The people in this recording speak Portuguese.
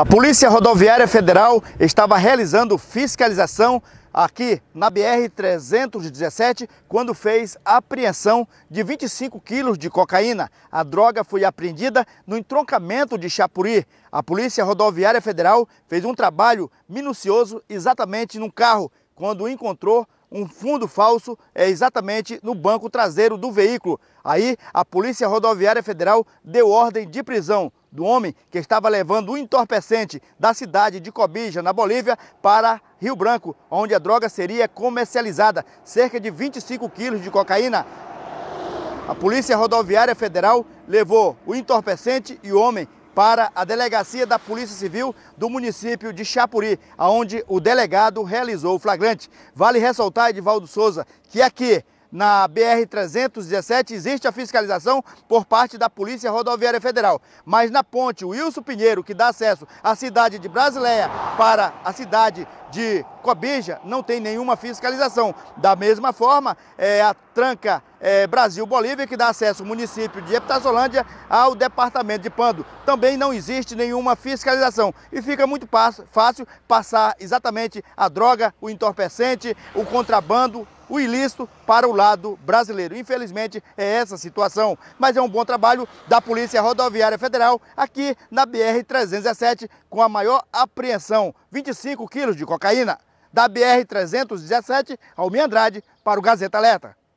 A Polícia Rodoviária Federal estava realizando fiscalização aqui na BR-317 quando fez apreensão de 25 quilos de cocaína. A droga foi apreendida no entroncamento de Chapuri. A Polícia Rodoviária Federal fez um trabalho minucioso exatamente num carro quando encontrou um fundo falso é exatamente no banco traseiro do veículo. Aí, a Polícia Rodoviária Federal deu ordem de prisão do homem que estava levando um entorpecente da cidade de Cobija, na Bolívia, para Rio Branco, onde a droga seria comercializada, cerca de 25 quilos de cocaína. A Polícia Rodoviária Federal levou o entorpecente e o homem para a delegacia da Polícia Civil do município de Chapuri, aonde o delegado realizou o flagrante. Vale ressaltar, Edivaldo Souza, que aqui na BR-317 existe a fiscalização por parte da Polícia Rodoviária Federal. Mas na ponte Wilson Pinheiro, que dá acesso à cidade de Brasileia para a cidade de Cobija, não tem nenhuma fiscalização. Da mesma forma, é a tranca é, Brasil-Bolívia, que dá acesso ao município de Epitazolândia ao departamento de Pando. Também não existe nenhuma fiscalização e fica muito fácil passar exatamente a droga, o entorpecente, o contrabando o ilícito para o lado brasileiro. Infelizmente é essa a situação, mas é um bom trabalho da Polícia Rodoviária Federal aqui na BR-317 com a maior apreensão, 25 quilos de cocaína. Da BR-317, Almi Andrade, para o Gazeta Alerta.